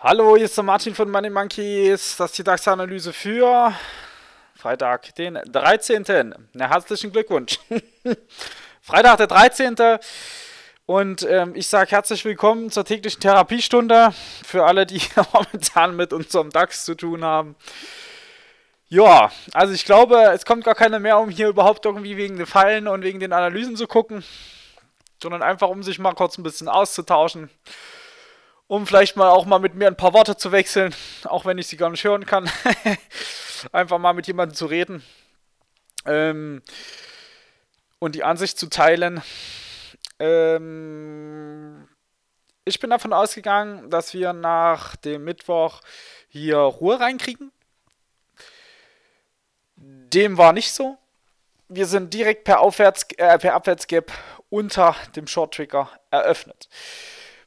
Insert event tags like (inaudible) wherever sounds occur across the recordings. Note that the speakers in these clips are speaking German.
Hallo, hier ist der Martin von Money Monkeys. Das ist die DAX-Analyse für Freitag, den 13. Na, herzlichen Glückwunsch. (laughs) Freitag, der 13. Und ähm, ich sage herzlich willkommen zur täglichen Therapiestunde für alle, die (laughs) momentan mit unserem DAX zu tun haben. Ja, also ich glaube, es kommt gar keiner mehr, um hier überhaupt irgendwie wegen den Fallen und wegen den Analysen zu gucken, sondern einfach um sich mal kurz ein bisschen auszutauschen um vielleicht mal auch mal mit mir ein paar Worte zu wechseln, auch wenn ich sie gar nicht hören kann. (laughs) Einfach mal mit jemandem zu reden ähm, und die Ansicht zu teilen. Ähm, ich bin davon ausgegangen, dass wir nach dem Mittwoch hier Ruhe reinkriegen. Dem war nicht so. Wir sind direkt per, äh, per Abwärtsgap unter dem Short Trigger eröffnet.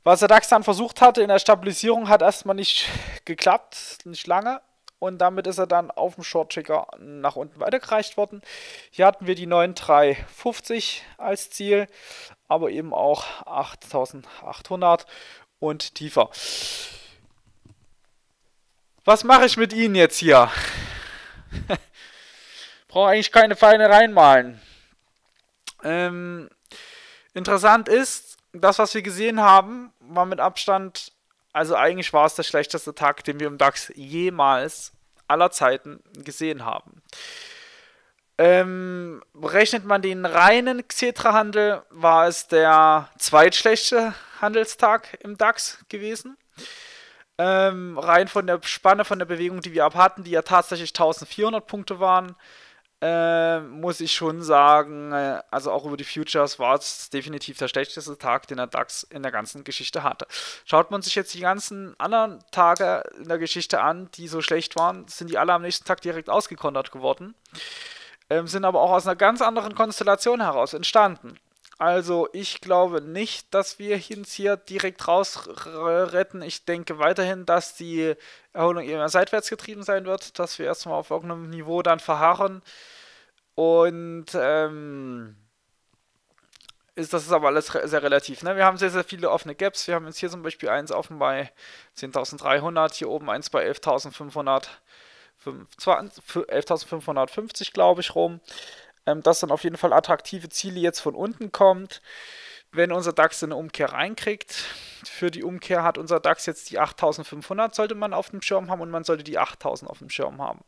Was der DAX dann versucht hatte in der Stabilisierung, hat erstmal nicht (laughs) geklappt, nicht lange. Und damit ist er dann auf dem Short-Ticker nach unten weitergereicht worden. Hier hatten wir die 9,350 als Ziel, aber eben auch 8.800 und tiefer. Was mache ich mit Ihnen jetzt hier? (laughs) Brauche eigentlich keine Feine reinmalen. Ähm, interessant ist, das, was wir gesehen haben, war mit Abstand, also eigentlich war es der schlechteste Tag, den wir im DAX jemals aller Zeiten gesehen haben. Ähm, rechnet man den reinen Xetra-Handel, war es der zweitschlechte Handelstag im DAX gewesen. Ähm, rein von der Spanne von der Bewegung, die wir ab hatten, die ja tatsächlich 1400 Punkte waren, äh, muss ich schon sagen, äh, also auch über die Futures war es definitiv der schlechteste Tag, den der DAX in der ganzen Geschichte hatte. Schaut man sich jetzt die ganzen anderen Tage in der Geschichte an, die so schlecht waren, sind die alle am nächsten Tag direkt ausgekontert geworden, ähm, sind aber auch aus einer ganz anderen Konstellation heraus entstanden. Also ich glaube nicht, dass wir uns hier direkt rausretten. Ich denke weiterhin, dass die Erholung eher seitwärts getrieben sein wird, dass wir erstmal auf irgendeinem Niveau dann verharren. Und ähm, ist, das ist aber alles re sehr relativ. Ne? Wir haben sehr, sehr viele offene Gaps. Wir haben jetzt hier zum Beispiel eins offen bei 10.300, hier oben eins bei 11.550, glaube ich, rum. Ähm, dass dann auf jeden Fall attraktive Ziele jetzt von unten kommt. Wenn unser DAX eine Umkehr reinkriegt, für die Umkehr hat unser DAX jetzt die 8500, sollte man auf dem Schirm haben und man sollte die 8000 auf dem Schirm haben.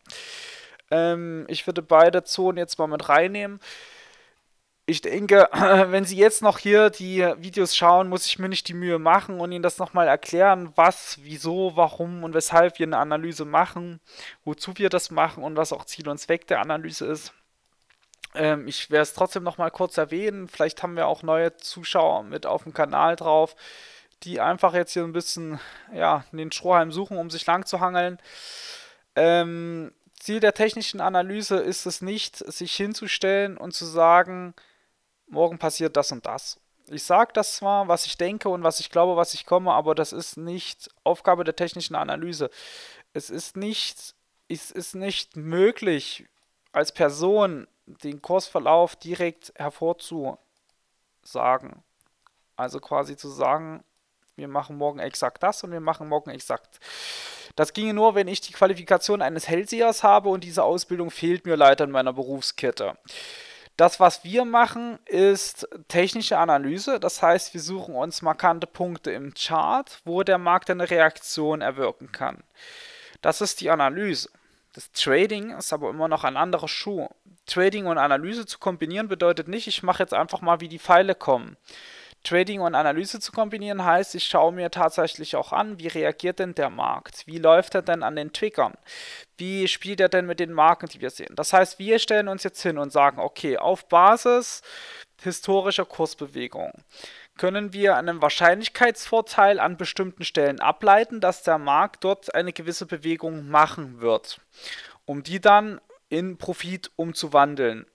Ähm, ich würde beide Zonen jetzt mal mit reinnehmen. Ich denke, (clears throat) wenn Sie jetzt noch hier die Videos schauen, muss ich mir nicht die Mühe machen und Ihnen das nochmal erklären, was, wieso, warum und weshalb wir eine Analyse machen, wozu wir das machen und was auch Ziel und Zweck der Analyse ist ähm, ich werde es trotzdem nochmal kurz erwähnen. Vielleicht haben wir auch neue Zuschauer mit auf dem Kanal drauf, die einfach jetzt hier ein bisschen ja, den Strohhalm suchen, um sich lang zu hangeln. Ähm, Ziel der technischen Analyse ist es nicht, sich hinzustellen und zu sagen, morgen passiert das und das. Ich sage das zwar, was ich denke und was ich glaube, was ich komme, aber das ist nicht Aufgabe der technischen Analyse. Es ist nicht, es ist nicht möglich, als Person den Kursverlauf direkt hervorzusagen. Also quasi zu sagen, wir machen morgen exakt das und wir machen morgen exakt das. Das ginge nur, wenn ich die Qualifikation eines Hellsehers habe und diese Ausbildung fehlt mir leider in meiner Berufskette. Das, was wir machen, ist technische Analyse. Das heißt, wir suchen uns markante Punkte im Chart, wo der Markt eine Reaktion erwirken kann. Das ist die Analyse. Das Trading ist aber immer noch ein anderer Schuh. Trading und Analyse zu kombinieren bedeutet nicht, ich mache jetzt einfach mal, wie die Pfeile kommen, Trading und Analyse zu kombinieren heißt, ich schaue mir tatsächlich auch an, wie reagiert denn der Markt? Wie läuft er denn an den Triggern? Wie spielt er denn mit den Marken, die wir sehen? Das heißt, wir stellen uns jetzt hin und sagen, okay, auf Basis historischer Kursbewegungen können wir einen Wahrscheinlichkeitsvorteil an bestimmten Stellen ableiten, dass der Markt dort eine gewisse Bewegung machen wird, um die dann in Profit umzuwandeln.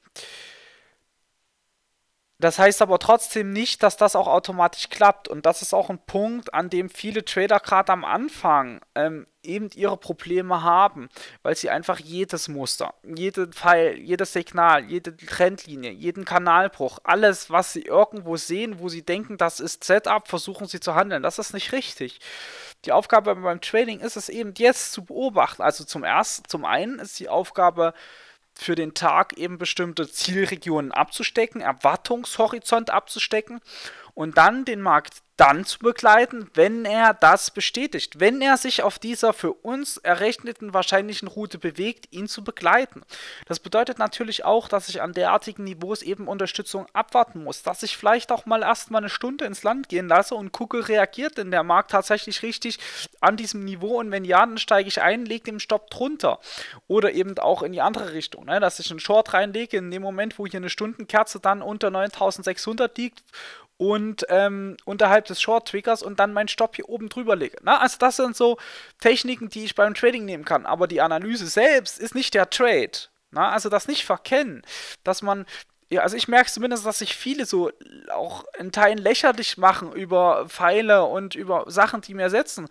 Das heißt aber trotzdem nicht, dass das auch automatisch klappt. Und das ist auch ein Punkt, an dem viele Trader gerade am Anfang ähm, eben ihre Probleme haben, weil sie einfach jedes Muster, jeden Pfeil, jedes Signal, jede Trendlinie, jeden Kanalbruch, alles, was sie irgendwo sehen, wo sie denken, das ist Setup, versuchen sie zu handeln. Das ist nicht richtig. Die Aufgabe beim Trading ist es eben jetzt zu beobachten. Also zum ersten, zum einen ist die Aufgabe, für den Tag eben bestimmte Zielregionen abzustecken, Erwartungshorizont abzustecken und dann den Markt dann zu begleiten, wenn er das bestätigt, wenn er sich auf dieser für uns errechneten wahrscheinlichen Route bewegt, ihn zu begleiten. Das bedeutet natürlich auch, dass ich an derartigen Niveaus eben Unterstützung abwarten muss, dass ich vielleicht auch mal erstmal eine Stunde ins Land gehen lasse und gucke, reagiert denn der Markt tatsächlich richtig an diesem Niveau und wenn ja, dann steige ich ein, lege den Stopp drunter oder eben auch in die andere Richtung, ne? dass ich einen Short reinlege in dem Moment, wo hier eine Stundenkerze dann unter 9600 liegt und ähm, unterhalb des Short-Triggers und dann meinen Stopp hier oben drüber lege. Na, also das sind so Techniken, die ich beim Trading nehmen kann. Aber die Analyse selbst ist nicht der Trade. Na, also das nicht verkennen, dass man ja, also ich merke zumindest, dass sich viele so auch in Teilen lächerlich machen über Pfeile und über Sachen, die mir setzen.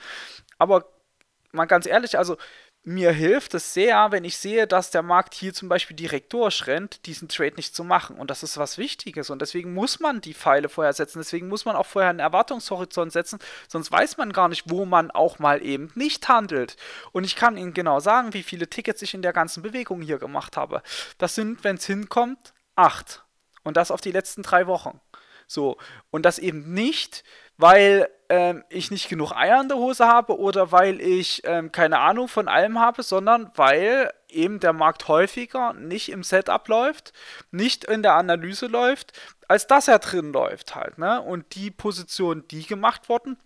Aber mal ganz ehrlich, also mir hilft es sehr, wenn ich sehe, dass der Markt hier zum Beispiel direkt durchrennt, diesen Trade nicht zu machen. Und das ist was Wichtiges. Und deswegen muss man die Pfeile vorher setzen. Deswegen muss man auch vorher einen Erwartungshorizont setzen. Sonst weiß man gar nicht, wo man auch mal eben nicht handelt. Und ich kann Ihnen genau sagen, wie viele Tickets ich in der ganzen Bewegung hier gemacht habe. Das sind, wenn es hinkommt, acht. Und das auf die letzten drei Wochen. So. Und das eben nicht weil ähm, ich nicht genug Eier in der Hose habe oder weil ich ähm, keine Ahnung von allem habe, sondern weil eben der Markt häufiger nicht im Setup läuft, nicht in der Analyse läuft, als dass er drin läuft halt. Ne? Und die Positionen, die gemacht wurden,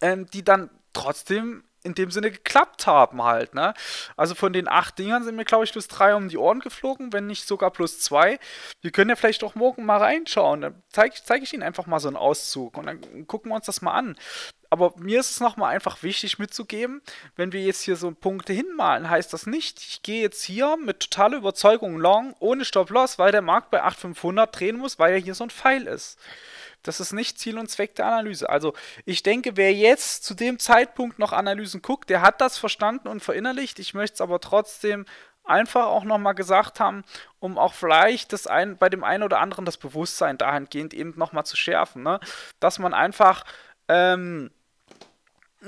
ähm, die dann trotzdem in dem Sinne geklappt haben halt, ne? Also von den acht Dingern sind mir, glaube ich, plus drei um die Ohren geflogen, wenn nicht sogar plus zwei. Wir können ja vielleicht auch morgen mal reinschauen. Dann zeige zeig ich Ihnen einfach mal so einen Auszug und dann gucken wir uns das mal an. Aber mir ist es nochmal einfach wichtig mitzugeben, wenn wir jetzt hier so Punkte hinmalen, heißt das nicht, ich gehe jetzt hier mit totaler Überzeugung long, ohne Stop-Loss, weil der Markt bei 8500 drehen muss, weil er hier so ein Pfeil ist. Das ist nicht Ziel und Zweck der Analyse. Also ich denke, wer jetzt zu dem Zeitpunkt noch Analysen guckt, der hat das verstanden und verinnerlicht. Ich möchte es aber trotzdem einfach auch nochmal gesagt haben, um auch vielleicht das ein, bei dem einen oder anderen das Bewusstsein dahingehend eben nochmal zu schärfen. Ne? Dass man einfach... Ähm,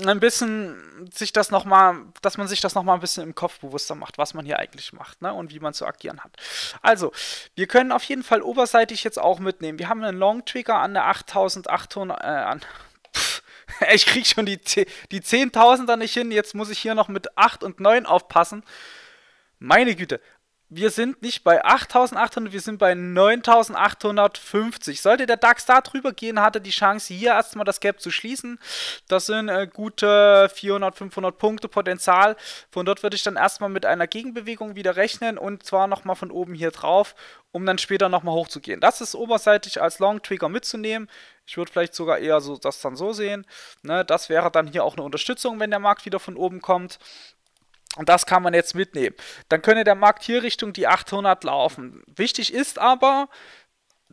ein bisschen sich das noch mal, dass man sich das nochmal ein bisschen im Kopf bewusster macht, was man hier eigentlich macht ne? und wie man zu agieren hat. Also, wir können auf jeden Fall oberseitig jetzt auch mitnehmen. Wir haben einen Long Trigger an der 8800, äh, an, pff, (laughs) ich krieg schon die, die 10.000er nicht hin, jetzt muss ich hier noch mit 8 und 9 aufpassen. Meine Güte, wir sind nicht bei 8800, wir sind bei 9850. Sollte der DAX da drüber gehen, hat er die Chance, hier erstmal das Gap zu schließen. Das sind äh, gute 400, 500 Punkte Potenzial. Von dort würde ich dann erstmal mit einer Gegenbewegung wieder rechnen und zwar nochmal von oben hier drauf, um dann später nochmal hochzugehen. Das ist oberseitig als Long Trigger mitzunehmen. Ich würde vielleicht sogar eher so das dann so sehen. Ne, das wäre dann hier auch eine Unterstützung, wenn der Markt wieder von oben kommt. Und das kann man jetzt mitnehmen. Dann könnte der Markt hier Richtung die 800 laufen. Wichtig ist aber,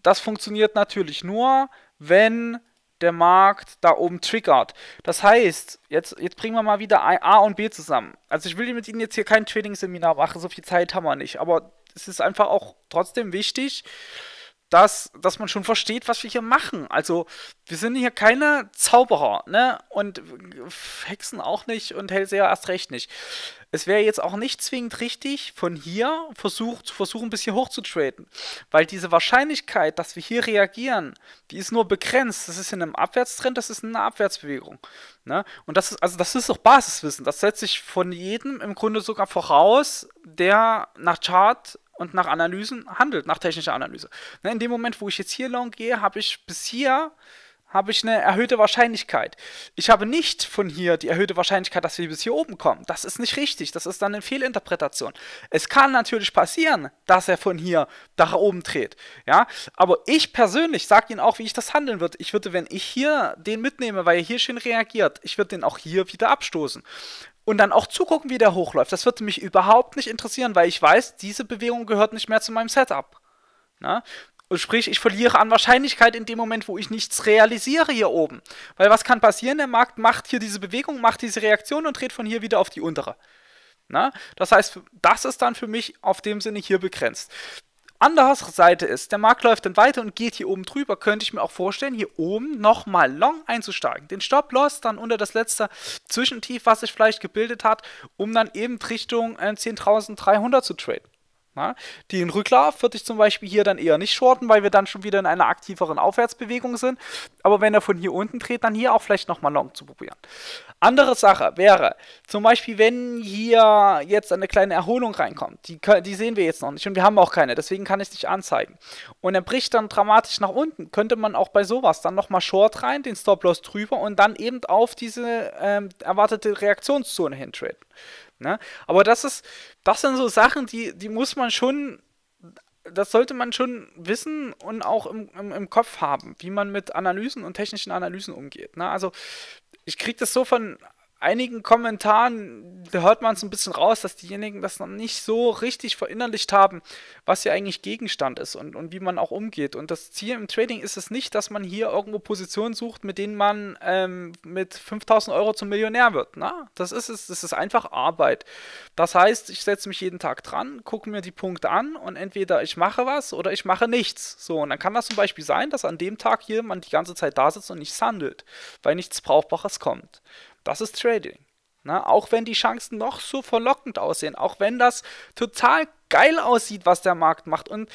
das funktioniert natürlich nur, wenn der Markt da oben triggert. Das heißt, jetzt, jetzt bringen wir mal wieder A und B zusammen. Also ich will mit Ihnen jetzt hier kein Trading-Seminar machen, so viel Zeit haben wir nicht. Aber es ist einfach auch trotzdem wichtig, dass, dass man schon versteht, was wir hier machen. Also, wir sind hier keine Zauberer, ne? Und Hexen auch nicht und Hellseher erst recht nicht. Es wäre jetzt auch nicht zwingend richtig, von hier versucht, zu versuchen, bis hier hochzutraden. Weil diese Wahrscheinlichkeit, dass wir hier reagieren, die ist nur begrenzt. Das ist in einem Abwärtstrend, das ist in einer Abwärtsbewegung. Ne? Und das ist, also das ist doch Basiswissen. Das setzt sich von jedem im Grunde sogar voraus, der nach Chart und nach Analysen handelt, nach technischer Analyse. Ne, in dem Moment, wo ich jetzt hier long gehe, habe ich bis hier habe ich eine erhöhte Wahrscheinlichkeit. Ich habe nicht von hier die erhöhte Wahrscheinlichkeit, dass wir bis hier oben kommen. Das ist nicht richtig. Das ist dann eine Fehlinterpretation. Es kann natürlich passieren, dass er von hier nach oben dreht. Ja, aber ich persönlich sage Ihnen auch, wie ich das handeln würde. Ich würde, wenn ich hier den mitnehme, weil er hier schön reagiert, ich würde den auch hier wieder abstoßen und dann auch zugucken, wie der hochläuft. Das würde mich überhaupt nicht interessieren, weil ich weiß, diese Bewegung gehört nicht mehr zu meinem Setup. Na? Ne? Und sprich, ich verliere an Wahrscheinlichkeit in dem Moment, wo ich nichts realisiere hier oben. Weil was kann passieren? Der Markt macht hier diese Bewegung, macht diese Reaktion und dreht von hier wieder auf die untere. Na? Ne? Das heißt, das ist dann für mich auf dem Sinne hier begrenzt anderer Seite ist, der Markt läuft dann weiter und geht hier oben drüber, könnte ich mir auch vorstellen, hier oben nochmal long einzusteigen. Den Stop-Loss dann unter das letzte Zwischentief, was sich vielleicht gebildet hat, um dann eben Richtung äh, 10.300 zu traden. Na? in Rücklauf würde ich zum Beispiel hier dann eher nicht shorten, weil wir dann schon wieder in einer aktiveren Aufwärtsbewegung sind. Aber wenn er von hier unten dreht, dann hier auch vielleicht nochmal long zu probieren. Andere Sache wäre, zum Beispiel, wenn hier jetzt eine kleine Erholung reinkommt, die, die sehen wir jetzt noch nicht und wir haben auch keine, deswegen kann ich es nicht anzeigen. Und er bricht dann dramatisch nach unten, könnte man auch bei sowas dann nochmal Short rein, den Stop-Loss drüber und dann eben auf diese ähm, erwartete Reaktionszone hintraden. Ne? Aber das ist, das sind so Sachen, die, die muss man schon, das sollte man schon wissen und auch im, im, im Kopf haben, wie man mit Analysen und technischen Analysen umgeht. Ne? Also ich kriege das so von einigen Kommentaren hört man es ein bisschen raus, dass diejenigen das noch nicht so richtig verinnerlicht haben, was hier eigentlich Gegenstand ist und, und wie man auch umgeht. Und das Ziel im Trading ist es nicht, dass man hier irgendwo Positionen sucht, mit denen man ähm, mit 5000 Euro zum Millionär wird. Na, ne? das ist es, das ist einfach Arbeit. Das heißt, ich setze mich jeden Tag dran, gucke mir die Punkte an und entweder ich mache was oder ich mache nichts. So, und dann kann das zum Beispiel sein, dass an dem Tag hier man die ganze Zeit da sitzt und nichts handelt, weil nichts Brauchbares kommt. Das ist Trading. Na, ne? auch wenn die Chancen noch so verlockend aussehen, auch wenn das total geil aussieht, was der Markt macht und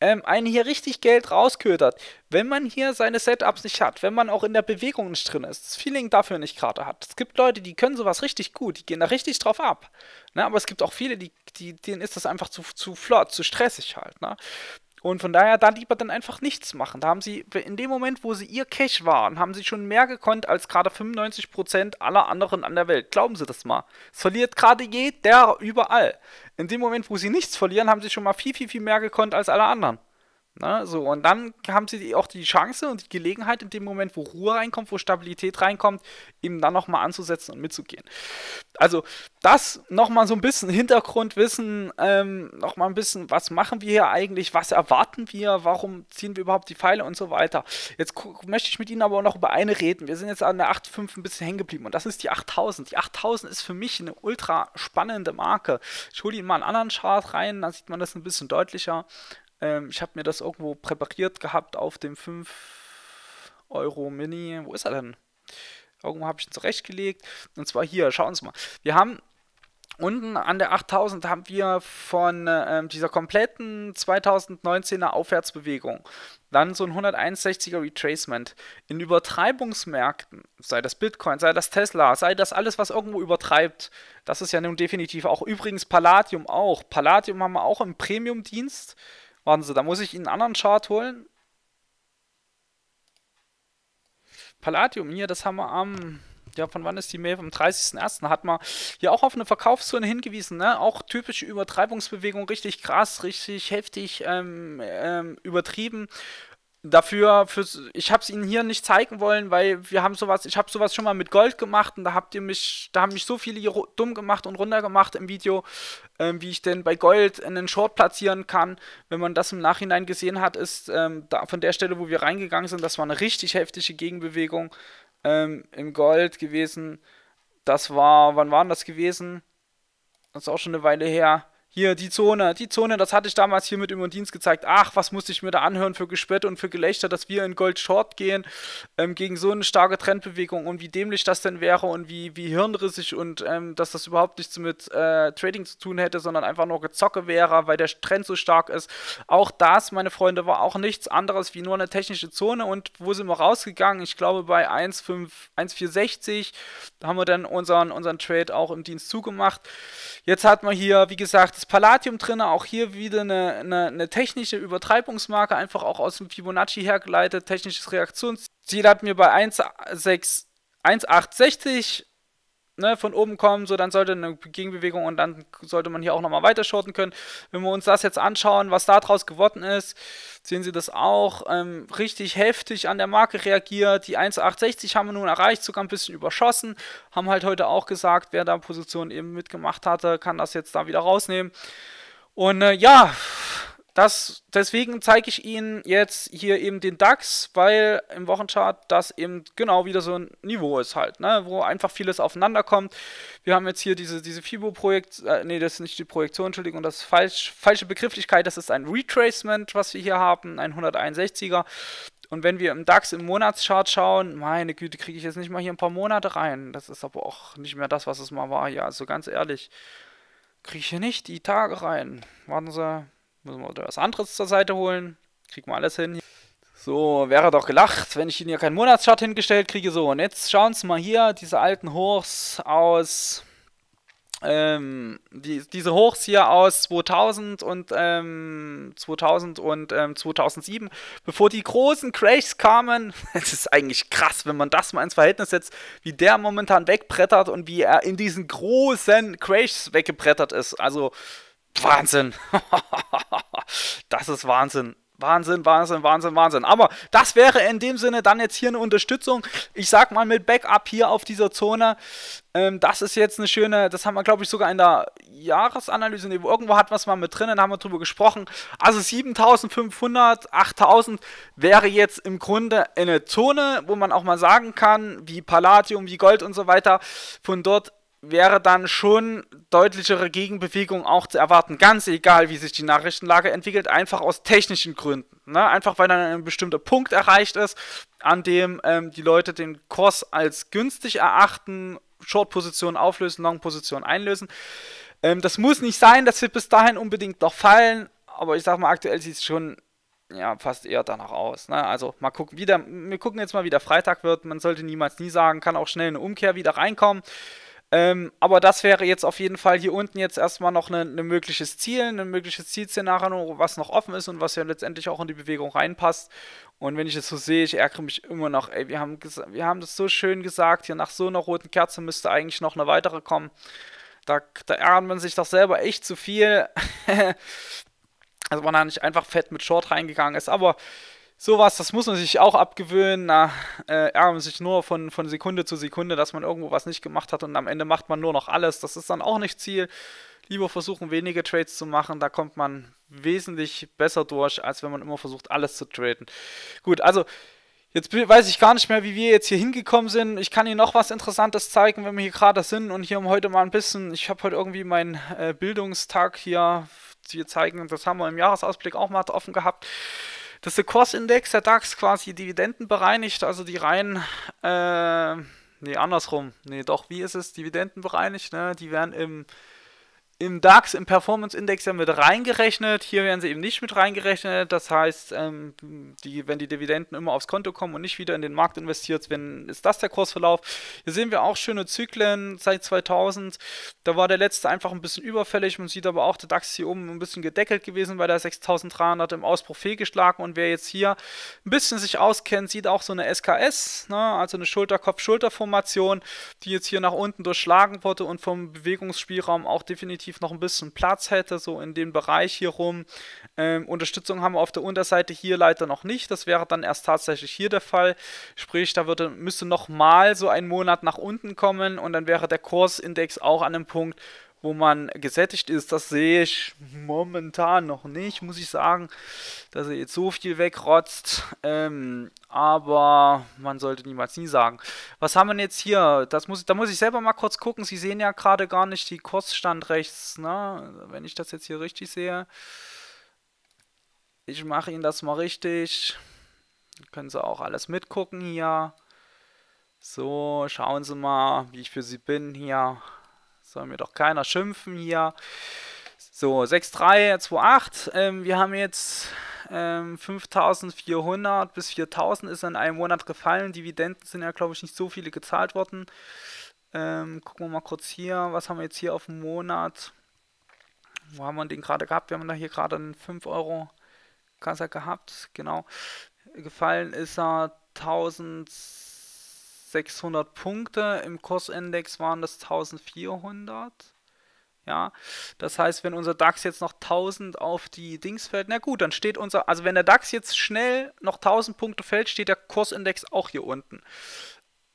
ähm, einen hier richtig Geld rausködert, wenn man hier seine Setups nicht hat, wenn man auch in der Bewegung nicht drin ist, das Feeling dafür nicht gerade hat. Es gibt Leute, die können sowas richtig gut, die gehen da richtig drauf ab. Na, ne? aber es gibt auch viele, die, die, denen ist das einfach zu, zu flott, zu stressig halt. Na? Ne? Und von daher da lieber dann einfach nichts machen. Da haben sie, in dem Moment, wo sie ihr Cash waren, haben sie schon mehr gekonnt als gerade 95% aller anderen an der Welt. Glauben Sie das mal. Es verliert gerade jeder überall. In dem Moment, wo sie nichts verlieren, haben sie schon mal viel, viel, viel mehr gekonnt als alle anderen. Ne? So, und dann haben sie auch die Chance und die Gelegenheit in dem Moment, wo Ruhe reinkommt, wo Stabilität reinkommt, eben dann nochmal anzusetzen und mitzugehen. Also das nochmal so ein bisschen Hintergrundwissen, ähm, nochmal ein bisschen, was machen wir hier eigentlich, was erwarten wir, warum ziehen wir überhaupt die Pfeile und so weiter. Jetzt möchte ich mit Ihnen aber noch über eine reden. Wir sind jetzt an der 8.5 ein bisschen hängen geblieben und das ist die 8000. Die 8000 ist für mich eine ultra spannende Marke. Ich hole Ihnen mal einen anderen Chart rein, dann sieht man das ein bisschen deutlicher. Ähm, ich habe mir das irgendwo präpariert gehabt auf dem 5 Euro Mini. Wo ist er denn? Irgendwo habe ich ihn zurechtgelegt. Und zwar hier, schauen Sie mal. Wir haben unten an der 8000 haben wir von ähm, dieser kompletten 2019er Aufwärtsbewegung dann so ein 161er Retracement. In Übertreibungsmärkten, sei das Bitcoin, sei das Tesla, sei das alles, was irgendwo übertreibt, das ist ja nun definitiv auch übrigens Palladium auch. Palladium haben wir auch im Premium-Dienst. Warten Sie, da muss ich Ihnen einen anderen Chart holen. Palladium hier, das haben wir am... Ja, von wann ist die Mail? Am 30.01. hat man hier auch auf eine Verkaufszone hingewiesen. Ne? Auch typische Übertreibungsbewegung, richtig krass, richtig heftig ähm, ähm, übertrieben dafür fürs ich habe es ihnen hier nicht zeigen wollen, weil wir haben sowas, ich habe sowas schon mal mit Gold gemacht und da habt ihr mich, da haben mich so viele hier dumm gemacht und runter gemacht im Video, ähm, wie ich denn bei Gold einen Short platzieren kann. Wenn man das im Nachhinein gesehen hat, ist ähm, da, von der Stelle, wo wir reingegangen sind, das war eine richtig heftige Gegenbewegung ähm, im Gold gewesen. Das war, wann waren das gewesen? Das ist auch schon eine Weile her hier die Zone, die Zone, das hatte ich damals hier mit im Dienst gezeigt. Ach, was musste ich mir da anhören für Gespött und für Gelächter, dass wir in Gold Short gehen ähm, gegen so eine starke Trendbewegung und wie dämlich das denn wäre und wie, wie hirnrissig und ähm, dass das überhaupt nichts mit äh, Trading zu tun hätte, sondern einfach nur Gezocke wäre, weil der Trend so stark ist. Auch das, meine Freunde, war auch nichts anderes wie nur eine technische Zone und wo sind wir rausgegangen? Ich glaube bei 1,460 haben wir dann unseren, unseren Trade auch im Dienst zugemacht. Jetzt hat man hier, wie gesagt, das Palladium drin, auch hier wieder eine, eine, eine, technische Übertreibungsmarke, einfach auch aus dem Fibonacci hergeleitet, technisches Reaktionsziel hat mir bei 1,6 1,860 ne, von oben kommen, so dann sollte eine Gegenbewegung und dann sollte man hier auch nochmal weiterschorten können. Wenn wir uns das jetzt anschauen, was da draus geworden ist, sehen Sie das auch, ähm, richtig heftig an der Marke reagiert. Die 1,860 haben wir nun erreicht, sogar ein bisschen überschossen. Haben halt heute auch gesagt, wer da Position eben mitgemacht hatte, kann das jetzt da wieder rausnehmen. Und äh, ja, das, deswegen zeige ich Ihnen jetzt hier eben den DAX, weil im Wochenchart das eben genau wieder so ein Niveau ist halt, ne? wo einfach vieles aufeinander kommt. Wir haben jetzt hier diese, diese FIBO-Projekt, äh, nee, das ist nicht die Projektion, Entschuldigung, das ist falsch, falsche Begrifflichkeit, das ist ein Retracement, was wir hier haben, ein 161er. Und wenn wir im DAX im Monatschart schauen, meine Güte, kriege ich jetzt nicht mal hier ein paar Monate rein. Das ist aber auch nicht mehr das, was es mal war. Ja, also ganz ehrlich, kriege ich hier nicht die Tage rein. Warten Sie, Müssen wir was anderes zur Seite holen. Kriegen wir alles hin. So, wäre doch gelacht, wenn ich Ihnen ja keinen Monatschart hingestellt kriege. So, und jetzt schauen Sie mal hier, diese alten Hochs aus... Ähm, die, diese Hochs hier aus 2000 und ähm, 2000 und ähm, 2007, bevor die großen Crashs kamen. (laughs) Es ist eigentlich krass, wenn man das mal ins Verhältnis setzt, wie der momentan wegbrettert und wie er in diesen großen Crashs weggebrettert ist. Also Wahnsinn. (laughs) das ist Wahnsinn. Wahnsinn, Wahnsinn, Wahnsinn, Wahnsinn. Aber das wäre in dem Sinne dann jetzt hier eine Unterstützung. Ich sag mal mit Backup hier auf dieser Zone. Ähm, das ist jetzt eine schöne, das haben wir glaube ich sogar in der Jahresanalyse, irgendwo hat was mal mit drin, da haben wir drüber gesprochen. Also 7500, 8000 wäre jetzt im Grunde eine Zone, wo man auch mal sagen kann, wie Palladium, wie Gold und so weiter. Von dort wäre dann schon deutlichere Gegenbewegung auch zu erwarten, ganz egal, wie sich die Nachrichtenlage entwickelt, einfach aus technischen Gründen. Ne? Einfach weil dann ein bestimmter Punkt erreicht ist, an dem ähm, die Leute den Kurs als günstig erachten, short positionen auflösen, long positionen einlösen. Ähm, das muss nicht sein, dass wir bis dahin unbedingt noch fallen, aber ich sag mal, aktuell sieht es schon ja, fast eher danach aus. Ne? Also mal gucken, wie der, wir gucken jetzt mal, wie der Freitag wird. Man sollte niemals nie sagen, kann auch schnell eine Umkehr wieder reinkommen. Ähm, aber das wäre jetzt auf jeden Fall hier unten jetzt erstmal noch ein ne, ne, mögliches Ziel, ein ne mögliches Zielszenario, was noch offen ist und was ja letztendlich auch in die Bewegung reinpasst. Und wenn ich das so sehe, ich ärgere mich immer noch, ey, wir haben, wir haben das so schön gesagt, hier nach so einer roten Kerze müsste eigentlich noch eine weitere kommen. Da, da ärgert man sich doch selber echt zu viel. (laughs) also man da nicht einfach fett mit Short reingegangen ist, aber sowas, das muss man sich auch abgewöhnen. Na, äh, ärgern sich nur von, von Sekunde zu Sekunde, dass man irgendwo was nicht gemacht hat und am Ende macht man nur noch alles. Das ist dann auch nicht Ziel. Lieber versuchen, wenige Trades zu machen, da kommt man wesentlich besser durch, als wenn man immer versucht, alles zu traden. Gut, also Jetzt weiß ich gar nicht mehr, wie wir jetzt hier hingekommen sind. Ich kann Ihnen noch was Interessantes zeigen, wenn wir hier gerade sind und hier heute mal ein bisschen. Ich habe heute irgendwie meinen äh, Bildungstag hier. Wir zeigen, das haben wir im Jahresausblick auch mal offen gehabt. Das ist der Kurs-Index, der DAX quasi Dividenden bereinigt, also die rein, äh, nee, andersrum, nee, doch, wie ist es, dividendenbereinigt, ne, die werden im im DAX, im Performance Index ja mit reingerechnet. Hier werden sie eben nicht mit reingerechnet. Das heißt, ähm, die, wenn die Dividenden immer aufs Konto kommen und nicht wieder in den Markt investiert, wenn, ist das der Kursverlauf. Hier sehen wir auch schöne Zyklen seit 2000. Da war der letzte einfach ein bisschen überfällig. Man sieht aber auch, der DAX hier oben ein bisschen gedeckelt gewesen, weil der 6300 im Ausbruch fehlgeschlagen. Und wer jetzt hier ein bisschen sich auskennt, sieht auch so eine SKS, ne? also eine Schulterkopf-Schulter-Formation, die jetzt hier nach unten durchschlagen wurde und vom Bewegungsspielraum auch definitiv definitiv noch ein bisschen Platz hätte, so in dem Bereich hier rum. Ähm, Unterstützung haben wir auf der Unterseite hier leider noch nicht. Das wäre dann erst tatsächlich hier der Fall. Sprich, da würde, müsste nochmal so ein Monat nach unten kommen und dann wäre der Kursindex auch an einem Punkt, wo man gesättigt ist, das sehe ich momentan noch nicht, muss ich sagen, dass er jetzt so viel wegrotzt. Ähm, aber man sollte niemals nie sagen. Was haben wir jetzt hier? Das muss, da muss ich selber mal kurz gucken. Sie sehen ja gerade gar nicht die Kursstand rechts, ne? wenn ich das jetzt hier richtig sehe. Ich mache Ihnen das mal richtig. Können Sie auch alles mitgucken hier. So, schauen Sie mal, wie ich für Sie bin hier. Soll mir doch keiner schimpfen hier. So, 6,328. Ähm, wir haben jetzt ähm, 5400 bis 4000 ist in einem Monat gefallen. Dividenden sind ja, glaube ich, nicht so viele gezahlt worden. Ähm, gucken wir mal kurz hier. Was haben wir jetzt hier auf dem Monat? Wo haben wir den gerade gehabt? Wir haben da hier gerade einen 5 Euro Kasse gehabt. Genau. Gefallen ist er 1000. 600 Punkte, im Kursindex waren das 1400. Ja, das heißt, wenn unser DAX jetzt noch 1000 auf die Dings fällt, na gut, dann steht unser, also wenn der DAX jetzt schnell noch 1000 Punkte fällt, steht der Kursindex auch hier unten.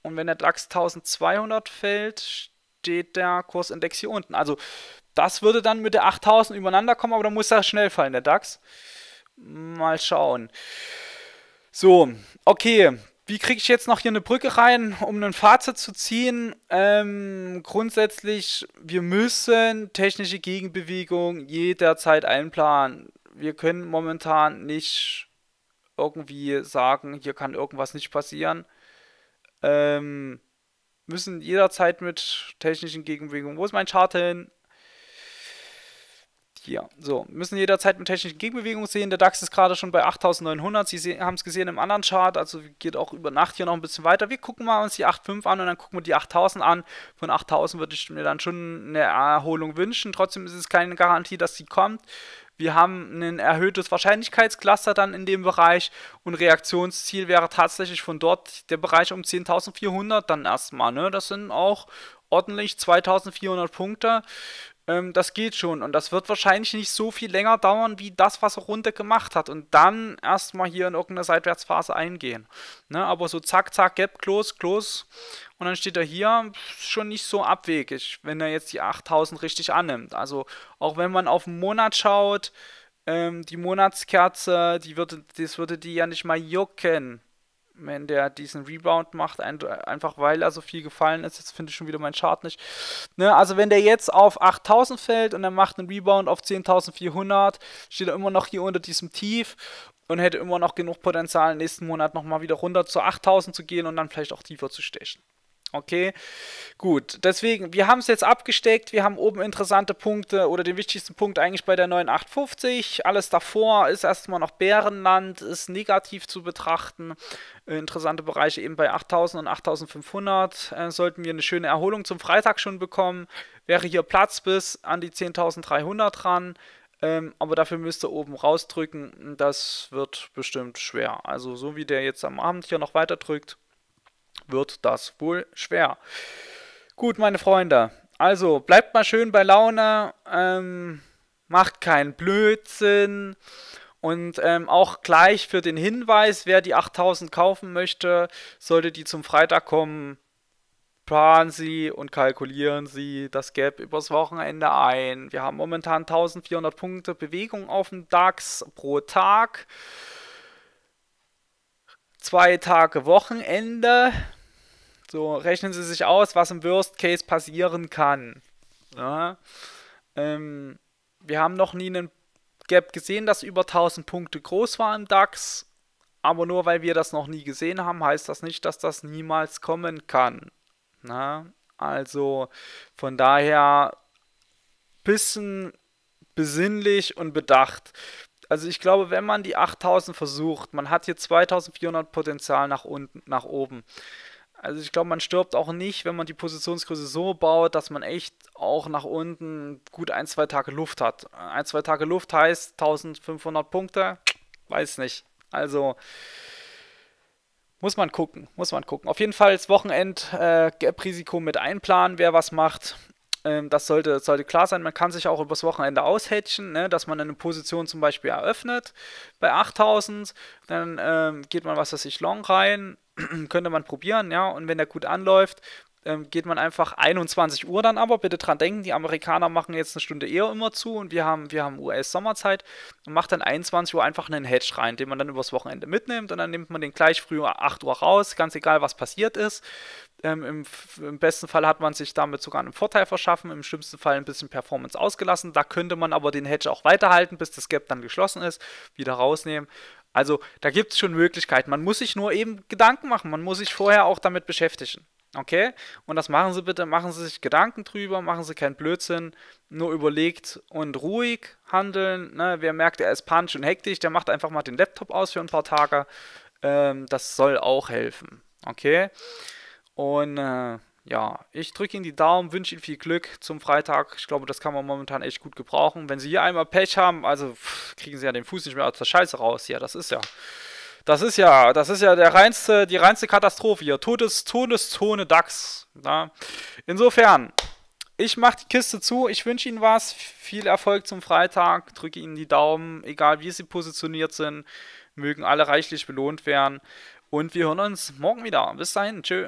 Und wenn der DAX 1200 fällt, steht der Kursindex hier unten. Also das würde dann mit der 8000 übereinander kommen, aber dann muss er schnell fallen, der DAX. Mal schauen. So, okay, wie kriege ich jetzt noch hier eine Brücke rein, um ein Fazit zu ziehen? Ähm, grundsätzlich, wir müssen technische Gegenbewegung jederzeit einplanen. Wir können momentan nicht irgendwie sagen, hier kann irgendwas nicht passieren. Ähm, müssen jederzeit mit technischen Gegenbewegungen. Wo ist mein Chart hin? Hier. so, müssen jederzeit mit technischen Gegenbewegungen sehen. Der DAX ist gerade schon bei 8900. Sie haben es gesehen im anderen Chart, also geht auch über Nacht hier noch ein bisschen weiter. Wir gucken mal uns die 8.5 an und dann gucken wir die 8000 an. Von 8000 würde ich mir dann schon eine Erholung wünschen. Trotzdem ist es keine Garantie, dass sie kommt. Wir haben ein erhöhtes Wahrscheinlichkeitscluster dann in dem Bereich und Reaktionsziel wäre tatsächlich von dort der Bereich um 10.400 dann erstmal. Ne? Das sind auch ordentlich 2400 Punkte. Ähm, das geht schon und das wird wahrscheinlich nicht so viel länger dauern, wie das, was er runter gemacht hat und dann erstmal hier in irgendeine Seitwärtsphase eingehen. Ne? Aber so zack, zack, Gap, close, close und dann steht er hier schon nicht so abwegig, wenn er jetzt die 8000 richtig annimmt. Also auch wenn man auf den Monat schaut, ähm, die Monatskerze, die würde, das würde die ja nicht mal jucken wenn der diesen Rebound macht, einfach weil er so viel gefallen ist. Jetzt finde ich schon wieder meinen Chart nicht. Ne? Also wenn der jetzt auf 8000 fällt und er macht einen Rebound auf 10.400, steht er immer noch hier unter diesem Tief und hätte immer noch genug Potenzial, nächsten Monat nochmal wieder runter zu 8000 zu gehen und dann vielleicht auch tiefer zu stechen. Okay, gut. Deswegen, wir haben es jetzt abgesteckt. Wir haben oben interessante Punkte oder den wichtigsten Punkt eigentlich bei der 9850. Alles davor ist erstmal noch Bärenland, ist negativ zu betrachten. Äh, interessante Bereiche eben bei 8000 und 8500. Äh, sollten wir eine schöne Erholung zum Freitag schon bekommen, wäre hier Platz bis an die 10.300 dran ähm, aber dafür müsst ihr oben rausdrücken. Das wird bestimmt schwer. Also so wie der jetzt am Abend hier noch weiter drückt, wird das wohl schwer. Gut, meine Freunde. Also, bleibt mal schön bei Laune. Ähm, macht keinen Blödsinn. Und ähm, auch gleich für den Hinweis, wer die 8000 kaufen möchte, sollte die zum Freitag kommen. Planen Sie und kalkulieren Sie das Gap übers Wochenende ein. Wir haben momentan 1400 Punkte Bewegung auf dem DAX pro Tag. Zwei Tage Wochenende. So, rechnen Sie sich aus, was im Worst Case passieren kann. Ja. Ähm, wir haben noch nie einen Gap gesehen, das über 1000 Punkte groß war im DAX. Aber nur weil wir das noch nie gesehen haben, heißt das nicht, dass das niemals kommen kann. Na? Also von daher bisschen besinnlich und bedacht. Also ich glaube, wenn man die 8000 versucht, man hat hier 2400 Potenzial nach unten, nach oben. Also ich glaube, man stirbt auch nicht, wenn man die Positionsgröße so baut, dass man echt auch nach unten gut ein, zwei Tage Luft hat. Ein, zwei Tage Luft heißt 1500 Punkte, weiß nicht. Also muss man gucken, muss man gucken. Auf jeden Fall das Wochenend äh, Gap-Risiko mit einplanen, wer was macht. Ähm, das, sollte, sollte klar sein. Man kann sich auch übers Wochenende aushätchen, ne? dass man eine Position zum Beispiel eröffnet bei 8000. Dann ähm, geht man, was weiß ich, long rein. (clears throat) könnte man probieren, ja. Und wenn der gut anläuft, ähm, geht man einfach 21 Uhr dann aber. Bitte dran denken, die Amerikaner machen jetzt eine Stunde eher immer zu und wir haben, wir haben US-Sommerzeit und macht dann 21 Uhr einfach einen Hedge rein, den man dann übers Wochenende mitnimmt und dann nimmt man den gleich früh 8 Uhr raus, ganz egal was passiert ist. Ähm, im, im, besten Fall hat man sich damit sogar einen Vorteil verschaffen, im schlimmsten Fall ein bisschen Performance ausgelassen. Da könnte man aber den Hedge auch weiterhalten, bis das Gap dann geschlossen ist, wieder rausnehmen. Also da gibt es schon Möglichkeiten. Man muss sich nur eben Gedanken machen. Man muss sich vorher auch damit beschäftigen. Okay? Und das machen Sie bitte, machen Sie sich Gedanken drüber, machen Sie keinen Blödsinn, nur überlegt und ruhig handeln. Ne? Wer merkt, er ist panisch und hektisch, der macht einfach mal den Laptop aus für ein paar Tage. Ähm, das soll auch helfen. Okay? Und äh, ja, ich drücke Ihnen die Daumen, wünsche Ihnen viel Glück zum Freitag. Ich glaube, das kann man momentan echt gut gebrauchen. Wenn Sie hier einmal Pech haben, also pff, kriegen Sie ja den Fuß nicht mehr aus der Scheiße raus. Ja, das ist ja. Das ist ja, das ist ja der reinste, die reinste Katastrophe hier. Todes, Todeszone DAX. Na? Insofern, ich mache die Kiste zu. Ich wünsche Ihnen was. Viel Erfolg zum Freitag. Drücke Ihnen die Daumen, egal wie Sie positioniert sind. Mögen alle reichlich belohnt werden. Und wir hören uns morgen wieder. Bis dahin, tschö.